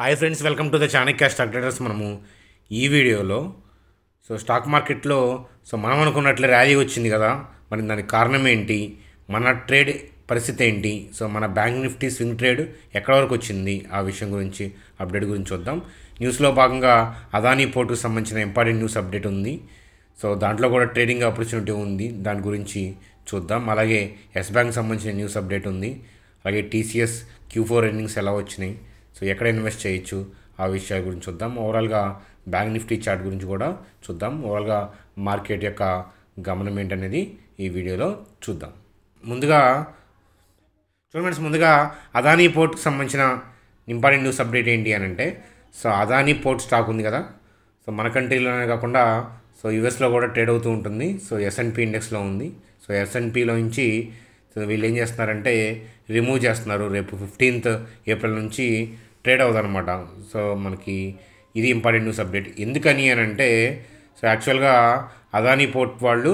hi friends welcome to the Chanakya stock traders మనము ఈ వీడియోలో సో స్టాక్ మార్కెట్లో సో మనం అనుకున్నట్లే ర్యాలీ వచ్చింది కదా మరి దానికి కారణం ఏంటి మన ట్రేడ్ పరిస్థితి ఏంటి సో మన బ్యాంక్ నిఫ్టీ స్వింగ్ ట్రేడ్ ఎక్కడ వరకు వచ్చింది ఆ విషయం గురించి అప్డేట్ గురించి చూద్దాం న్యూస్లో భాగంగా అదానీ పోర్టుకు సంబంధించిన ఇంపార్టెంట్ న్యూస్ అప్డేట్ ఉంది సో దాంట్లో కూడా ట్రేడింగ్ ఆపర్చునిటీ ఉంది దాని గురించి చూద్దాం అలాగే ఎస్ బ్యాంక్ సంబంధించిన న్యూస్ అప్డేట్ ఉంది అలాగే టీసీఎస్ క్యూ ఫోర్ ఎర్నింగ్స్ ఎలా వచ్చినాయి సో ఎక్కడ ఇన్వెస్ట్ చేయొచ్చు ఆ విషయాల గురించి చూద్దాం ఓవరాల్గా బ్యాంక్ నిఫ్టీ చార్ట్ గురించి కూడా చూద్దాం ఓవరాల్గా మార్కెట్ యొక్క గమనం ఏంటనేది ఈ వీడియోలో చూద్దాం ముందుగా చూడండి ముందుగా అదానీ పోర్ట్కి సంబంధించిన ఇంపార్టెంట్ న్యూస్ అప్డేట్ ఏంటి అని అంటే సో అదానీ పోర్ట్ స్టాక్ ఉంది కదా సో మన కంట్రీలోనే కాకుండా సో యుఎస్లో కూడా ట్రేడ్ అవుతూ ఉంటుంది సో ఎస్ఎన్పి ఇండెక్స్లో ఉంది సో ఎస్ఎన్పిలో నుంచి వీళ్ళు ఏం చేస్తున్నారంటే రిమూవ్ చేస్తున్నారు రేపు ఫిఫ్టీన్త్ ఏప్రిల్ నుంచి ట్రేడ్ అనమాట సో మనకి ఇది ఇంపార్టెంట్ న్యూస్ అప్డేట్ ఎందుకని అని అంటే సో యాక్చువల్గా అదానీ పోర్ట్ వాళ్ళు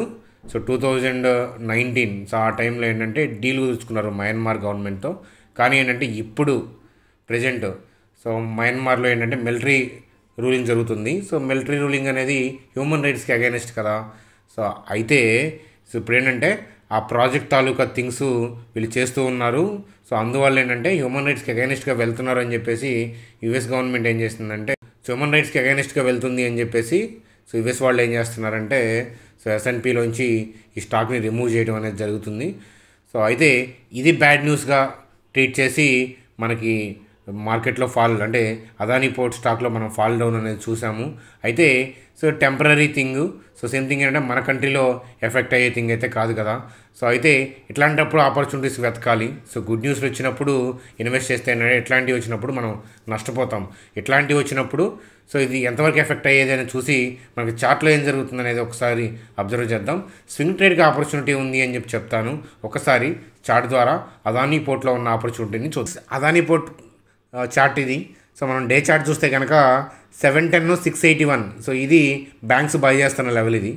so two thousand nineteen so ఆ టైంలో ఏంటంటే డీల్ కుదుర్చుకున్నారు మయన్మార్ గవర్నమెంట్తో కానీ ఏంటంటే ఇప్పుడు ప్రజెంట్ సో మయన్మార్లో ఏంటంటే మిలిటరీ రూలింగ్ జరుగుతుంది సో మిలిటరీ రూలింగ్ అనేది హ్యూమన్ రైట్స్కి అగైనెస్ట్ కదా సో అయితే సో ఇప్పుడు ఏంటంటే ఆ ప్రాజెక్ట్ తాలూకా థింగ్స్ వీళ్ళు చేస్తూ ఉన్నారు సో అందువల్ల ఏంటంటే హ్యూమన్ రైట్స్కి అగైనిస్ట్గా వెళ్తున్నారు అని చెప్పేసి యుఎస్ గవర్నమెంట్ ఏం చేస్తుందంటే హ్యూమన్ రైట్స్కి అగైనిస్ట్గా వెళ్తుంది అని చెప్పేసి సో యుఎస్ వాళ్ళు ఏం చేస్తున్నారంటే సో ఎస్ఎన్పిలోంచి ఈ స్టాక్ని రిమూవ్ చేయడం అనేది జరుగుతుంది సో అయితే ఇది బ్యాడ్ న్యూస్గా ట్రీట్ చేసి మనకి మార్కెట్లో ఫాల్ అంటే అదానీ పోర్ట్ స్టాక్లో మనం ఫాల్ డౌన్ అనేది చూసాము అయితే so temporary thing so same thing ఏంటంటే మన కంట్రీలో ఎఫెక్ట్ అయ్యే థింగ్ అయితే కాదు కదా సో అయితే ఇట్లాంటప్పుడు ఆపర్చునిటీస్ వెతకాలి సో గుడ్ న్యూస్ వచ్చినప్పుడు ఇన్వెస్ట్ చేస్తే ఇట్లాంటివి వచ్చినప్పుడు మనం నష్టపోతాం ఇట్లాంటివి వచ్చినప్పుడు సో ఇది ఎంతవరకు ఎఫెక్ట్ అయ్యేది అని చూసి మనకి చార్ట్లో ఏం జరుగుతుంది అనేది ఒకసారి అబ్జర్వ్ చేద్దాం స్వింగ్ ట్రేడ్కి ఆపర్చునిటీ ఉంది అని చెప్పి చెప్తాను ఒకసారి చార్ట్ ద్వారా అదానీ పోర్ట్లో ఉన్న ఆపర్చునిటీని చూద్దాం అదానీ పోర్ట్ చార్ట్ ఇది సో మనం డే చార్ట్ చూస్తే కనుక seven ten six eighty one so ఇది బ్యాంక్స్ బై చేస్తున్న లెవెల్ ఇది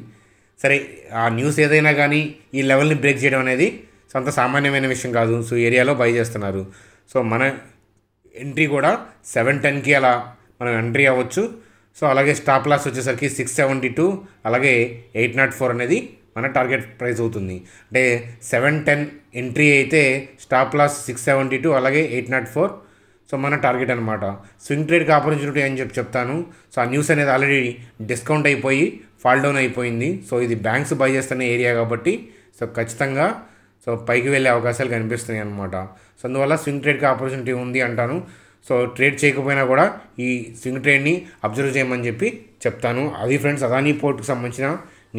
సరే ఆ న్యూస్ ఏదైనా కానీ ఈ లెవెల్ని బ్రేక్ చేయడం అనేది సో అంత సామాన్యమైన విషయం కాదు సో ఏరియాలో బై చేస్తున్నారు సో మన ఎంట్రీ కూడా సెవెన్ టెన్కి అలా మనం ఎంట్రీ అవ్వచ్చు సో అలాగే స్టాప్ లాస్ వచ్చేసరికి సిక్స్ సెవెంటీ టూ అలాగే ఎయిట్ నాట్ ఫోర్ అనేది మన టార్గెట్ ప్రైస్ అవుతుంది అంటే సెవెన్ టెన్ ఎంట్రీ అయితే stop loss six seventy two అలాగే ఎయిట్ నాట్ ఫోర్ సో మన టార్గెట్ అనమాట స్వింగ్ ట్రేడ్కి ఆపర్చునిటీ అని చెప్పి చెప్తాను సో ఆ న్యూస్ అనేది ఆల్రెడీ డిస్కౌంట్ అయిపోయి ఫాల్ డౌన్ అయిపోయింది సో ఇది బ్యాంక్స్ బై చేస్తున్న ఏరియా కాబట్టి సో ఖచ్చితంగా సో పైకి వెళ్ళే అవకాశాలు కనిపిస్తున్నాయి అనమాట సో అందువల్ల స్వింగ్ ట్రేడ్కి ఆపర్చునిటీ ఉంది అంటాను సో ట్రేడ్ చేయకపోయినా కూడా ఈ స్వింగ్ ట్రేడ్ని అబ్జర్వ్ చేయమని చెప్పి చెప్తాను అది ఫ్రెండ్స్ అదానీ పోర్ట్కి సంబంధించిన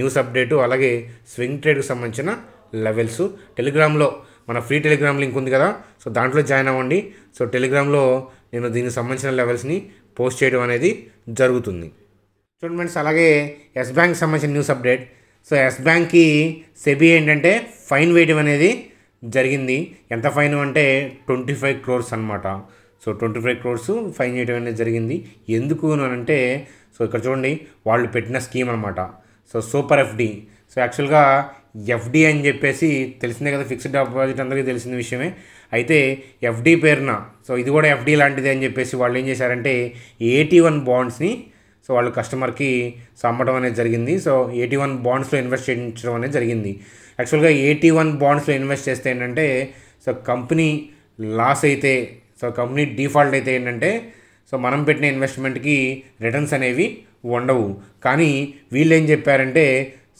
న్యూస్ అప్డేటు అలాగే స్వింగ్ ట్రేడ్కి సంబంధించిన లెవెల్స్ టెలిగ్రామ్లో మన ఫ్రీ టెలిగ్రామ్ లింక్ ఉంది కదా సో దాంట్లో జాయిన్ అవ్వండి సో టెలిగ్రామ్లో నేను దీనికి సంబంధించిన లెవెల్స్ని పోస్ట్ చేయడం అనేది జరుగుతుంది చూడండి ఫ్రెండ్స్ అలాగే ఎస్ బ్యాంక్ సంబంధించిన న్యూస్ అప్డేట్ సో ఎస్ బ్యాంక్కి సెబీ ఏంటంటే ఫైన్ వేయడం అనేది జరిగింది ఎంత ఫైన్ అంటే ట్వంటీ ఫైవ్ క్రోర్స్ అనమాట so twenty five crores fine చేయడం అనేది జరిగింది ఎందుకు అని అంటే సో ఇక్కడ చూడండి వాళ్ళు పెట్టిన స్కీమ్ అనమాట సో సూపర్ ఎఫ్డి సో యాక్చువల్గా ఎఫ్డి అని చెప్పేసి తెలిసిందే కదా ఫిక్స్డ్ డిపాజిట్ అందరికీ తెలిసిన విషయమే అయితే ఎఫ్డి పేరున సో ఇది కూడా ఎఫ్డి లాంటిది అని చెప్పేసి వాళ్ళు ఏం చేశారంటే ఏటీ వన్ బాండ్స్ని సో వాళ్ళు కస్టమర్కి సమ్మటం అమ్మడం అనేది జరిగింది సో ఏటీ వన్ బాండ్స్లో ఇన్వెస్ట్ చేయించడం అనేది జరిగింది యాక్చువల్గా ఏటీ వన్ బాండ్స్లో ఇన్వెస్ట్ చేస్తే ఏంటంటే సో కంపెనీ లాస్ అయితే సో కంపెనీ డిఫాల్ట్ అయితే ఏంటంటే సో మనం పెట్టిన ఇన్వెస్ట్మెంట్కి రిటర్న్స్ అనేవి ఉండవు కానీ వీళ్ళు ఏం చెప్పారంటే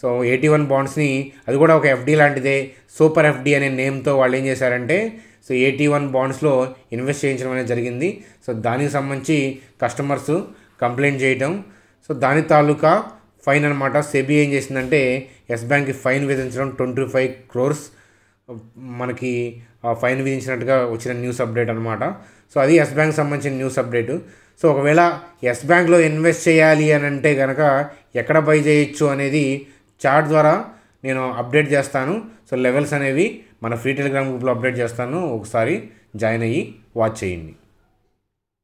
సో ఎయిటీ వన్ బాండ్స్ని అది కూడా ఒక ఎఫ్డీ లాంటిదే సూపర్ ఎఫ్డీ అనే నేమ్తో వాళ్ళు ఏం చేశారంటే సో ఎయిటీ వన్ బాండ్స్లో ఇన్వెస్ట్ చేయించడం అనేది జరిగింది సో దానికి సంబంధించి కస్టమర్స్ కంప్లైంట్ చేయటం సో దాని తాలూకా ఫైన్ అనమాట సెబీ ఏం చేసిందంటే ఎస్ బ్యాంక్కి ఫైన్ విధించడం ట్వంటీ ఫైవ్ క్రోర్స్ మనకి ఫైన్ విధించినట్టుగా వచ్చిన న్యూస్ అప్డేట్ అనమాట సో అది ఎస్ బ్యాంక్ సంబంధించిన న్యూస్ అప్డేట్ సో ఒకవేళ ఎస్ బ్యాంక్లో ఇన్వెస్ట్ చేయాలి అని అంటే కనుక ఎక్కడ బై చేయొచ్చు అనేది చాట్ ద్వారా నేను అప్డేట్ చేస్తాను సో లెవెల్స్ అనేవి మన ఫ్రీ టెలిగ్రామ్ గ్రూప్లో అప్డేట్ చేస్తాను ఒకసారి జాయిన్ అయ్యి వాచ్ చేయండి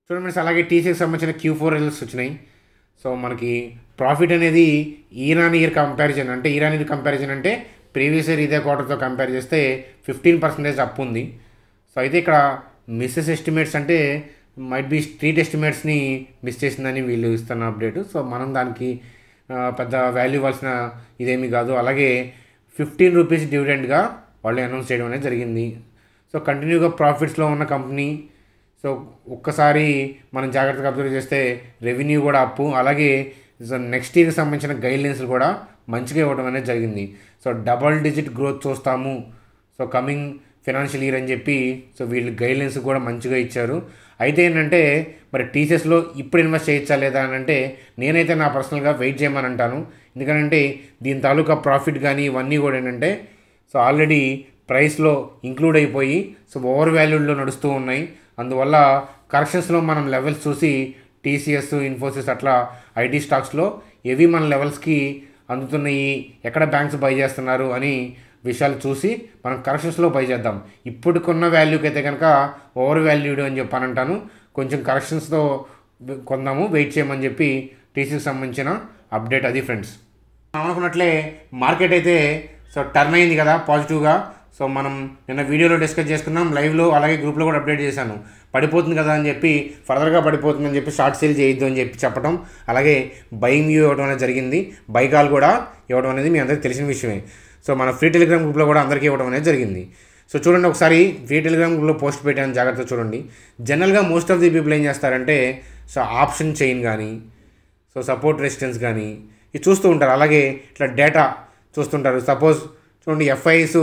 చూడండి ఫ్రెండ్స్ అలాగే టీసీకి సంబంధించిన క్యూ ఫోర్ రిజల్ట్స్ వచ్చినాయి సో మనకి ప్రాఫిట్ అనేది ఈరాన్ ఇయర్ కంపారిజన్ అంటే ఈరాన్ ఇయర్ కంపారిజన్ అంటే ప్రీవియస్ ఇయర్ ఇదే క్వార్టర్తో కంపేర్ చేస్తే ఫిఫ్టీన్ పర్సెంటేజ్ అప్ ఉంది సో అయితే ఇక్కడ మిస్సెస్ ఎస్టిమేట్స్ అంటే మైట్ బి స్ట్రీట్ ఎస్టిమేట్స్ని మిస్ చేసిందని వీళ్ళు ఇస్తున్న అప్డేట్ సో మనం దానికి పెద్ద వాల్యూ ఇవ్వాల్సిన ఇదేమీ కాదు అలాగే ఫిఫ్టీన్ రూపీస్ డివిడెండ్గా వాళ్ళు అనౌన్స్ చేయడం అనేది జరిగింది సో కంటిన్యూగా ప్రాఫిట్స్లో ఉన్న కంపెనీ సో ఒక్కసారి మనం జాగ్రత్తగా అబ్జర్వ్ చేస్తే రెవెన్యూ కూడా అప్పు అలాగే నెక్స్ట్ ఇయర్కి సంబంధించిన గైడ్లైన్స్ కూడా మంచిగా ఇవ్వడం అనేది జరిగింది సో డబల్ డిజిట్ గ్రోత్ చూస్తాము సో కమింగ్ ఫినాన్షియల్ ఇయర్ అని చెప్పి సో వీళ్ళు గైడ్లైన్స్ కూడా మంచిగా ఇచ్చారు అయితే ఏంటంటే మరి టీసీఎస్లో ఇప్పుడు ఇన్వెస్ట్ చేయొచ్చా లేదా అని అంటే నేనైతే నా పర్సనల్గా వెయిట్ చేయమని అంటాను ఎందుకంటే దీని తాలూకా ప్రాఫిట్ కానీ ఇవన్నీ కూడా ఏంటంటే సో ఆల్రెడీ ప్రైస్లో ఇంక్లూడ్ అయిపోయి సో ఓవర్ వాల్యూడ్లో నడుస్తూ ఉన్నాయి అందువల్ల కరెక్షన్స్లో మనం లెవెల్స్ చూసి టీసీఎస్ ఇన్ఫోసిస్ అట్లా ఐటీ స్టాక్స్లో ఏవి మన లెవెల్స్కి అందుతున్నాయి ఎక్కడ బ్యాంక్స్ బై చేస్తున్నారు అని విషయాలు చూసి మనం కరెక్షన్స్లో బై చేద్దాం ఇప్పటికున్న వాల్యూకి అయితే కనుక ఓవర్ వాల్యూడ్ అని చెప్పి అంటాను కొంచెం కరెక్షన్స్తో కొందాము వెయిట్ చేయమని చెప్పి టీసీకి సంబంధించిన అప్డేట్ అది ఫ్రెండ్స్ అనుకున్నట్లే మార్కెట్ అయితే సో టర్న్ అయింది కదా పాజిటివ్గా సో మనం నిన్న వీడియోలో డిస్కస్ చేసుకున్నాం లైవ్లో అలాగే గ్రూప్లో కూడా అప్డేట్ చేశాను పడిపోతుంది కదా అని చెప్పి ఫర్దర్గా పడిపోతుందని చెప్పి షార్ట్ సేల్ చేయొద్దు అని చెప్పి చెప్పడం అలాగే బైంగ్ వ్యూ ఇవ్వడం అనేది జరిగింది బైకాలు కూడా ఇవ్వడం అనేది మీ అందరికీ తెలిసిన విషయమే సో మన ఫ్రీ టెలిగ్రామ్ గ్రూప్లో కూడా అందరికీ ఇవ్వడం అనేది జరిగింది సో చూడండి ఒకసారి ఫ్రీ టెలిగ్రామ్ గ్రూప్లో పోస్ట్ పెట్టాను జాగ్రత్త చూడండి జనరల్గా మోస్ట్ ఆఫ్ ది పీపుల్ ఏం చేస్తారంటే సో ఆప్షన్ చైన్ కానీ సో సపోర్ట్ రెసిస్టెన్స్ కానీ ఇవి చూస్తూ ఉంటారు అలాగే ఇట్లా డేటా చూస్తుంటారు సపోజ్ చూడండి ఎఫ్ఐఎస్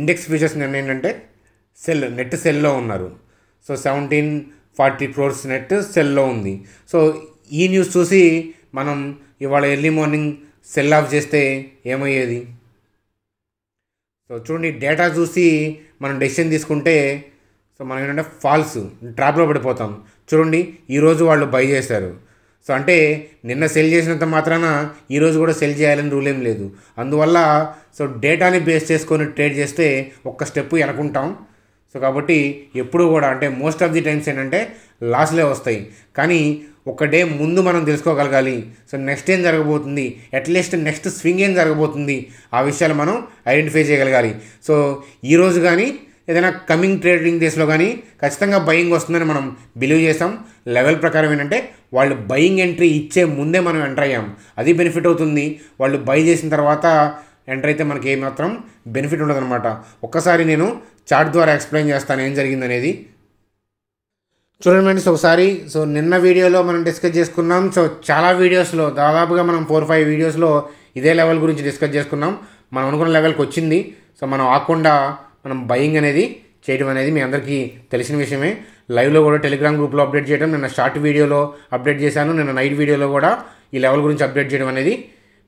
ఇండెక్స్ ఫీచర్స్ నిన్న ఏంటంటే సెల్ నెట్ సెల్లో ఉన్నారు so seventeen forty crores net సెల్లో ఉంది సో ఈ న్యూస్ చూసి మనం ఇవాళ ఎర్లీ మార్నింగ్ సెల్ ఆఫ్ చేస్తే ఏమయ్యేది సో చూడండి డేటా చూసి మనం డెసిషన్ తీసుకుంటే సో మనం ఏంటంటే ఫాల్స్ ట్రాప్లో పడిపోతాం చూడండి ఈరోజు వాళ్ళు బై చేశారు సో అంటే నిన్న సెల్ చేసినంత మాత్రాన ఈరోజు కూడా సెల్ చేయాలని రూల్ ఏం లేదు అందువల్ల సో డేటాని బేస్ చేసుకొని ట్రేడ్ చేస్తే ఒక్క స్టెప్ వెనకుంటాం సో కాబట్టి ఎప్పుడు కూడా అంటే మోస్ట్ ఆఫ్ ది టైమ్స్ ఏంటంటే లాస్లే వస్తాయి కానీ ఒక డే ముందు మనం తెలుసుకోగలగాలి సో నెక్స్ట్ ఏం జరగబోతుంది అట్లీస్ట్ నెక్స్ట్ స్వింగ్ ఏం జరగబోతుంది ఆ విషయాలు మనం ఐడెంటిఫై చేయగలగాలి సో ఈరోజు కానీ ఏదైనా కమింగ్ ట్రేడింగ్ డేస్లో కానీ ఖచ్చితంగా బయింగ్ వస్తుందని మనం బిలీవ్ చేస్తాం లెవెల్ ప్రకారం ఏంటంటే వాళ్ళు బయింగ్ ఎంట్రీ ఇచ్చే ముందే మనం ఎంటర్ అయ్యాం అది బెనిఫిట్ అవుతుంది వాళ్ళు బై చేసిన తర్వాత ఎంటర్ అయితే మనకి ఏమాత్రం బెనిఫిట్ అనమాట ఒక్కసారి నేను చార్ట్ ద్వారా ఎక్స్ప్లెయిన్ చేస్తాను ఏం జరిగిందనేది చూడండి ఫ్రెండ్స్ ఒకసారి సో నిన్న వీడియోలో మనం డిస్కస్ చేసుకున్నాం సో చాలా వీడియోస్లో దాదాపుగా మనం ఫోర్ ఫైవ్ వీడియోస్లో ఇదే లెవెల్ గురించి డిస్కస్ చేసుకున్నాం మనం అనుకున్న లెవెల్కి వచ్చింది సో మనం ఆకుండా మనం బయింగ్ అనేది చేయడం అనేది మీ అందరికీ తెలిసిన విషయమే లైవ్లో కూడా టెలిగ్రామ్ గ్రూప్లో అప్డేట్ చేయడం నిన్న షార్ట్ వీడియోలో అప్డేట్ చేశాను నిన్న నైట్ వీడియోలో కూడా ఈ లెవెల్ గురించి అప్డేట్ చేయడం అనేది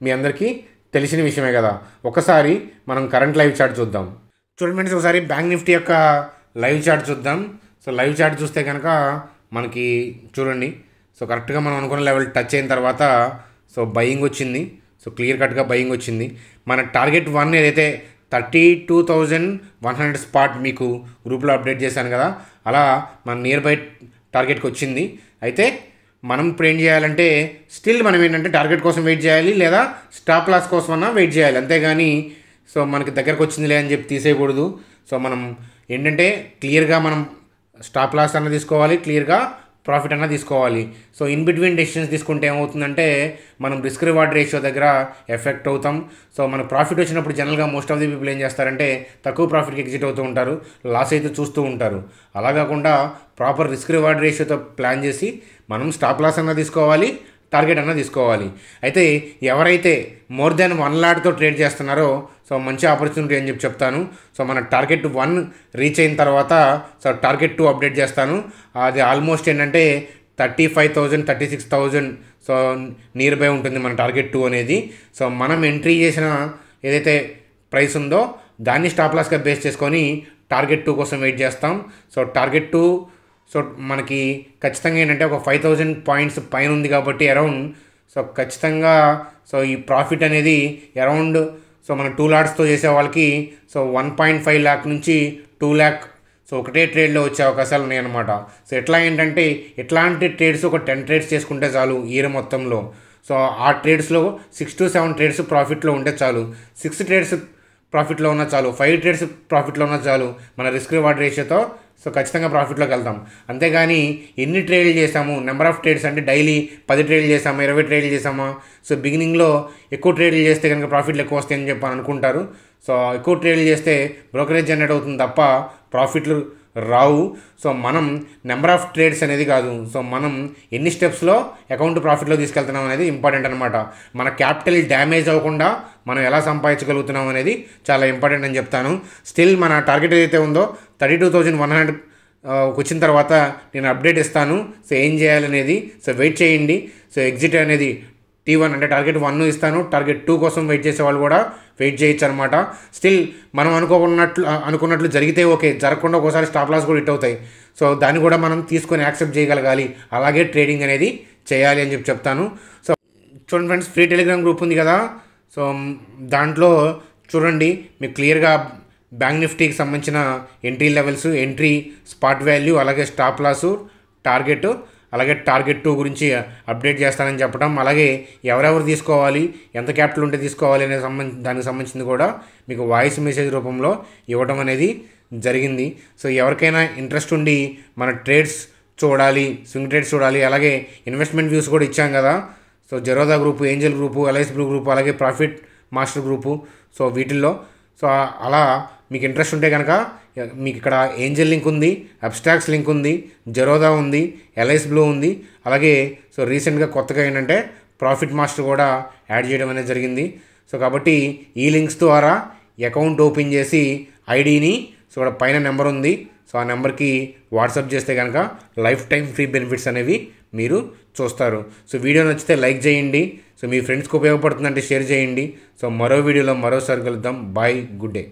మీ అందరికీ తెలిసిన విషయమే కదా ఒకసారి మనం కరెంట్ లైవ్ చార్ట్ చూద్దాం చూడండి ఫ్రెండ్స్ ఒకసారి బ్యాంక్ నిఫ్టీ యొక్క లైవ్ చార్ట్ చూద్దాం సో లైవ్ చాట్ చూస్తే కనుక మనకి చూడండి సో కరెక్ట్గా మనం అనుకున్న లెవెల్ టచ్ అయిన తర్వాత సో బయింగ్ వచ్చింది సో క్లియర్ కట్గా బయింగ్ వచ్చింది మన టార్గెట్ వన్ ఏదైతే thirty two thousand one hundred spot మీకు గ్రూప్లో అప్డేట్ చేశాను కదా అలా మన నియర్ బై టార్గెట్కి వచ్చింది అయితే మనం ఇప్పుడు ఏం చేయాలంటే స్టిల్ మనం ఏంటంటే టార్గెట్ కోసం వెయిట్ చేయాలి లేదా స్టాప్ లాస్ కోసం అన్నా వెయిట్ చేయాలి అంతేగాని సో మనకి దగ్గరకు వచ్చిందిలే అని చెప్పి తీసేయకూడదు సో మనం ఏంటంటే క్లియర్గా మనం స్టాప్ లాస్ అన్న తీసుకోవాలి క్లియర్గా ప్రాఫిట్ అన్న తీసుకోవాలి సో ఇన్ బిట్వీన్ డెసిషన్స్ తీసుకుంటే ఏమవుతుందంటే మనం రిస్క్ రివార్డ్ రేషియో దగ్గర ఎఫెక్ట్ అవుతాం సో మన ప్రాఫిట్ వచ్చినప్పుడు జనరల్గా మోస్ట్ ఆఫ్ ది పీపుల్ ఏం చేస్తారంటే తక్కువ ప్రాఫిట్కి ఎగ్జిట్ అవుతూ ఉంటారు లాస్ అయితే చూస్తూ ఉంటారు అలా కాకుండా ప్రాపర్ రిస్క్ రివార్డ్ రేషియోతో ప్లాన్ చేసి మనం స్టాప్ లాస్ అన్న తీసుకోవాలి టార్గెట్ అన్న తీసుకోవాలి అయితే ఎవరైతే మోర్ దెన్ వన్ లాట్తో ట్రేడ్ చేస్తున్నారో సో మంచి ఆపర్చునిటీ అని చెప్పి చెప్తాను సో మన టార్గెట్ వన్ రీచ్ అయిన తర్వాత సో టార్గెట్ టూ అప్డేట్ చేస్తాను అది ఆల్మోస్ట్ ఏంటంటే thirty five thousand thirty six thousand so near by ఉంటుంది మన టార్గెట్ టూ అనేది సో మనం ఎంట్రీ చేసిన ఏదైతే ప్రైస్ ఉందో దాన్ని స్టాప్ లాస్గా బేస్ చేసుకొని టార్గెట్ టూ కోసం వెయిట్ చేస్తాం సో టార్గెట్ టూ సో మనకి ఖచ్చితంగా ఏంటంటే ఒక ఫైవ్ థౌజండ్ పాయింట్స్ పైన ఉంది కాబట్టి అరౌండ్ సో ఖచ్చితంగా సో ఈ ప్రాఫిట్ అనేది అరౌండ్ సో మనం టూ లాట్స్తో చేసే వాళ్ళకి so one point five lakh నుంచి టూ ల్యాక్ సో ఒకటే ట్రేడ్లో వచ్చే అవకాశాలు ఉన్నాయన్నమాట సో ఎట్లా ఏంటంటే ఇట్లాంటి ట్రేడ్స్ ఒక టెన్ ట్రేడ్స్ చేసుకుంటే చాలు ఇయర్ మొత్తంలో సో ఆ ట్రేడ్స్లో సిక్స్ టు సెవెన్ ట్రేడ్స్ ప్రాఫిట్లో ఉంటే చాలు సిక్స్ ట్రేడ్స్ ప్రాఫిట్లో ఉన్నా చాలు ఫైవ్ ట్రేడ్స్ ప్రాఫిట్లో ఉన్నా చాలు మన రిస్క్ రివార్డ్ రేషియోతో సో ఖచ్చితంగా ప్రాఫిట్లోకి వెళ్తాం అంతేగాని ఎన్ని ట్రేడ్లు చేసాము నెంబర్ ఆఫ్ ట్రేడ్స్ అంటే డైలీ పది ట్రేడ్లు చేసామా ఇరవై ట్రేడ్లు చేసామా సో బిగినింగ్లో ఎక్కువ ట్రేడ్లు చేస్తే కనుక ప్రాఫిట్లు ఎక్కువ వస్తాయని చెప్పి అనుకుంటారు సో ఎక్కువ ట్రేడ్లు చేస్తే బ్రోకరేజ్ జనరేట్ అవుతుంది తప్ప ప్రాఫిట్లు రావు సో మనం నెంబర్ ఆఫ్ ట్రేడ్స్ అనేది కాదు సో మనం ఎన్ని స్టెప్స్లో అకౌంట్ ప్రాఫిట్లో తీసుకెళ్తున్నాం అనేది ఇంపార్టెంట్ అనమాట మన క్యాపిటల్ డ్యామేజ్ అవ్వకుండా మనం ఎలా సంపాదించగలుగుతున్నాం అనేది చాలా ఇంపార్టెంట్ అని చెప్తాను స్టిల్ మన టార్గెట్ ఏదైతే ఉందో thirty two thousand one hundred వచ్చిన తర్వాత నేను అప్డేట్ ఇస్తాను సో ఏం చేయాలనేది సో వెయిట్ చేయండి సో ఎగ్జిట్ అనేది టీ వన్ అంటే టార్గెట్ వన్ ఇస్తాను టార్గెట్ టూ కోసం వెయిట్ చేసే వాళ్ళు కూడా వెయిట్ చేయొచ్చు అనమాట స్టిల్ మనం అనుకోకున్నట్లు అనుకున్నట్లు జరిగితే ఓకే జరగకుండా ఒకసారి స్టాప్ లాస్ కూడా హిట్ అవుతాయి సో దాన్ని కూడా మనం తీసుకొని యాక్సెప్ట్ చేయగలగాలి అలాగే ట్రేడింగ్ అనేది చేయాలి అని చెప్పి చెప్తాను సో చూడండి ఫ్రెండ్స్ ఫ్రీ టెలిగ్రామ్ గ్రూప్ ఉంది కదా సో దాంట్లో చూడండి మీకు క్లియర్గా బ్యాంక్ నిఫ్టీకి సంబంధించిన entry levels entry spot value అలాగే స్టాప్ లాసు టార్గెట్ అలాగే టార్గెట్ టూ గురించి అప్డేట్ చేస్తానని చెప్పడం అలాగే ఎవరెవరు తీసుకోవాలి ఎంత క్యాపిటల్ ఉంటే తీసుకోవాలి అనే సంబంధించి దానికి సంబంధించింది కూడా మీకు వాయిస్ మెసేజ్ రూపంలో ఇవ్వడం అనేది జరిగింది సో ఎవరికైనా ఇంట్రెస్ట్ ఉండి మన ట్రేడ్స్ చూడాలి స్వింగ్ ట్రేడ్స్ చూడాలి అలాగే ఇన్వెస్ట్మెంట్ వ్యూస్ కూడా ఇచ్చాం కదా so Zerodha group Angel group LIC group group అలాగే ప్రాఫిట్ మాస్టర్ గ్రూపు సో వీటిల్లో సో అలా మీకు ఇంట్రెస్ట్ ఉంటే కనుక మీకు ఇక్కడ ఏంజల్ లింక్ ఉంది అబ్స్ట్రాక్స్ లింక్ ఉంది జరోదా ఉంది ఎల్ఐస్ బ్లూ ఉంది అలాగే సో రీసెంట్గా కొత్తగా ఏంటంటే ప్రాఫిట్ మాస్టర్ కూడా యాడ్ చేయడం అనేది జరిగింది సో కాబట్టి ఈ లింక్స్ ద్వారా అకౌంట్ ఓపెన్ చేసి ఐడిని సో ఇక్కడ పైన నెంబర్ ఉంది సో ఆ నెంబర్కి వాట్సాప్ చేస్తే కనుక లైఫ్ టైం ఫ్రీ బెనిఫిట్స్ అనేవి మీరు చూస్తారు సో వీడియో నచ్చితే లైక్ చేయండి సో మీ ఫ్రెండ్స్కి ఉపయోగపడుతుందంటే షేర్ చేయండి సో మరో వీడియోలో మరోసారి కలుద్దాం బాయ్ గుడ్ డే